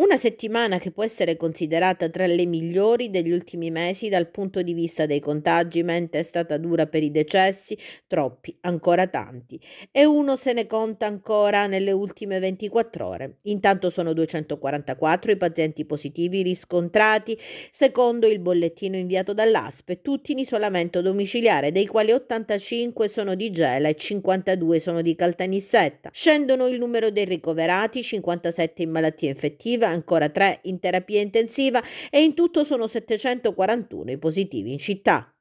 Una settimana che può essere considerata tra le migliori degli ultimi mesi dal punto di vista dei contagi, mentre è stata dura per i decessi, troppi, ancora tanti. E uno se ne conta ancora nelle ultime 24 ore. Intanto sono 244 i pazienti positivi riscontrati secondo il bollettino inviato dall'ASPE, tutti in isolamento domiciliare, dei quali 85 sono di Gela e 52 sono di Caltanissetta. Scendono il numero dei ricoverati, 57 in malattia infettiva ancora 3 in terapia intensiva e in tutto sono 741 i positivi in città.